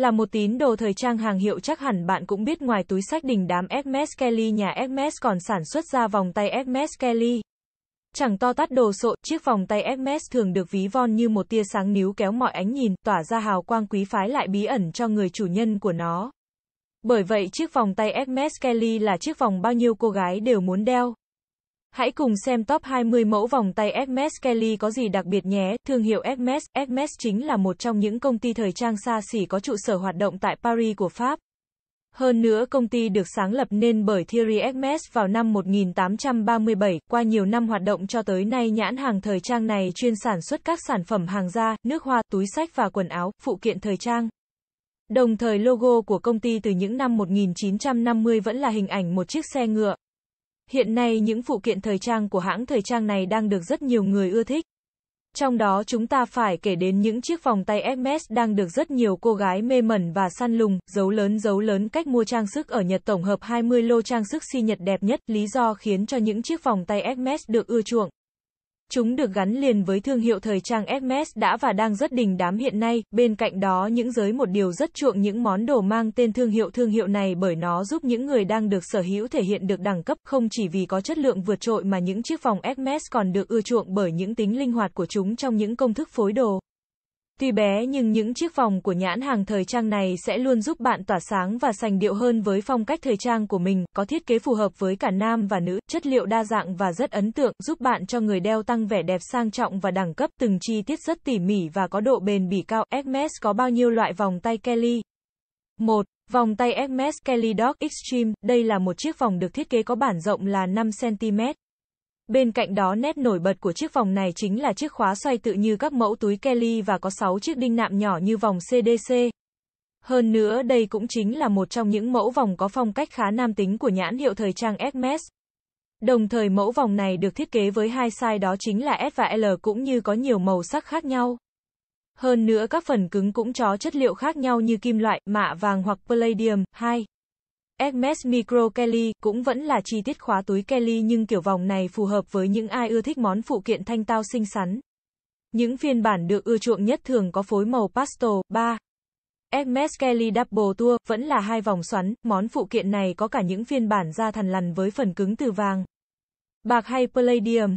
Là một tín đồ thời trang hàng hiệu chắc hẳn bạn cũng biết ngoài túi sách đình đám Hermes Kelly nhà Hermes còn sản xuất ra vòng tay Hermes Kelly. Chẳng to tát đồ sộ, chiếc vòng tay Hermes thường được ví von như một tia sáng níu kéo mọi ánh nhìn, tỏa ra hào quang quý phái lại bí ẩn cho người chủ nhân của nó. Bởi vậy chiếc vòng tay Hermes Kelly là chiếc vòng bao nhiêu cô gái đều muốn đeo. Hãy cùng xem top 20 mẫu vòng tay Hermes Kelly có gì đặc biệt nhé. Thương hiệu Hermes, Hermes chính là một trong những công ty thời trang xa xỉ có trụ sở hoạt động tại Paris của Pháp. Hơn nữa công ty được sáng lập nên bởi Thierry Hermes vào năm 1837, qua nhiều năm hoạt động cho tới nay nhãn hàng thời trang này chuyên sản xuất các sản phẩm hàng da, nước hoa, túi sách và quần áo, phụ kiện thời trang. Đồng thời logo của công ty từ những năm 1950 vẫn là hình ảnh một chiếc xe ngựa. Hiện nay những phụ kiện thời trang của hãng thời trang này đang được rất nhiều người ưa thích. Trong đó chúng ta phải kể đến những chiếc vòng tay Hermes đang được rất nhiều cô gái mê mẩn và săn lùng, dấu lớn dấu lớn cách mua trang sức ở Nhật tổng hợp 20 lô trang sức si Nhật đẹp nhất, lý do khiến cho những chiếc vòng tay Hermes được ưa chuộng. Chúng được gắn liền với thương hiệu thời trang Hermes đã và đang rất đình đám hiện nay, bên cạnh đó những giới một điều rất chuộng những món đồ mang tên thương hiệu thương hiệu này bởi nó giúp những người đang được sở hữu thể hiện được đẳng cấp không chỉ vì có chất lượng vượt trội mà những chiếc vòng Hermes còn được ưa chuộng bởi những tính linh hoạt của chúng trong những công thức phối đồ. Tuy bé nhưng những chiếc vòng của nhãn hàng thời trang này sẽ luôn giúp bạn tỏa sáng và sành điệu hơn với phong cách thời trang của mình, có thiết kế phù hợp với cả nam và nữ, chất liệu đa dạng và rất ấn tượng, giúp bạn cho người đeo tăng vẻ đẹp sang trọng và đẳng cấp, từng chi tiết rất tỉ mỉ và có độ bền bỉ cao. Hermes có bao nhiêu loại vòng tay Kelly? 1. Vòng tay Hermes Kelly Dog Extreme, đây là một chiếc vòng được thiết kế có bản rộng là 5cm. Bên cạnh đó nét nổi bật của chiếc vòng này chính là chiếc khóa xoay tự như các mẫu túi Kelly và có 6 chiếc đinh nạm nhỏ như vòng CDC. Hơn nữa đây cũng chính là một trong những mẫu vòng có phong cách khá nam tính của nhãn hiệu thời trang Hermes. Đồng thời mẫu vòng này được thiết kế với hai size đó chính là S và L cũng như có nhiều màu sắc khác nhau. Hơn nữa các phần cứng cũng có chất liệu khác nhau như kim loại, mạ vàng hoặc palladium, 2. Hermes Micro Kelly cũng vẫn là chi tiết khóa túi Kelly nhưng kiểu vòng này phù hợp với những ai ưa thích món phụ kiện thanh tao xinh xắn. Những phiên bản được ưa chuộng nhất thường có phối màu pastel, 3. Hermes Kelly Double Tour vẫn là hai vòng xoắn, món phụ kiện này có cả những phiên bản da thằn lằn với phần cứng từ vàng, bạc hay palladium.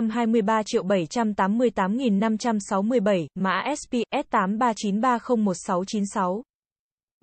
223 triệu 788.567, mã SP S8393016696.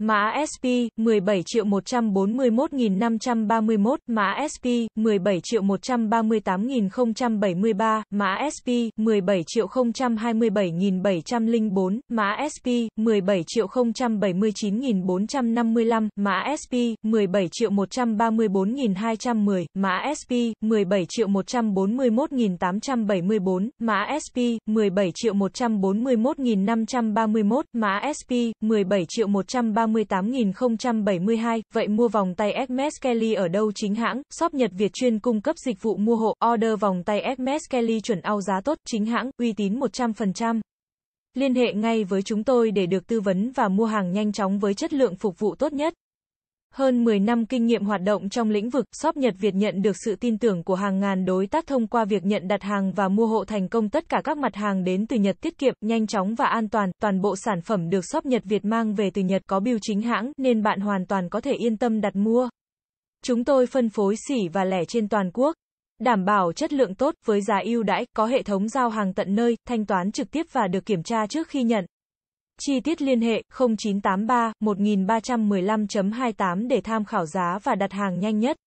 Mã SP 17.141.531, mã SP 17.138.073, mã SP 17.027.704, mã SP 17.079.455, mã SP 17.134.210, mã SP 17.141.874, mã SP 17.141.531, mã SP 17.130 38.072, vậy mua vòng tay Hermes Kelly ở đâu chính hãng? Shop Nhật Việt chuyên cung cấp dịch vụ mua hộ, order vòng tay Hermes Kelly chuẩn ao giá tốt, chính hãng, uy tín 100%. Liên hệ ngay với chúng tôi để được tư vấn và mua hàng nhanh chóng với chất lượng phục vụ tốt nhất. Hơn 10 năm kinh nghiệm hoạt động trong lĩnh vực, shop Nhật Việt nhận được sự tin tưởng của hàng ngàn đối tác thông qua việc nhận đặt hàng và mua hộ thành công tất cả các mặt hàng đến từ Nhật tiết kiệm, nhanh chóng và an toàn. Toàn bộ sản phẩm được shop Nhật Việt mang về từ Nhật có biêu chính hãng, nên bạn hoàn toàn có thể yên tâm đặt mua. Chúng tôi phân phối xỉ và lẻ trên toàn quốc. Đảm bảo chất lượng tốt, với giá ưu đãi, có hệ thống giao hàng tận nơi, thanh toán trực tiếp và được kiểm tra trước khi nhận. Chi tiết liên hệ 0983 1315.28 để tham khảo giá và đặt hàng nhanh nhất.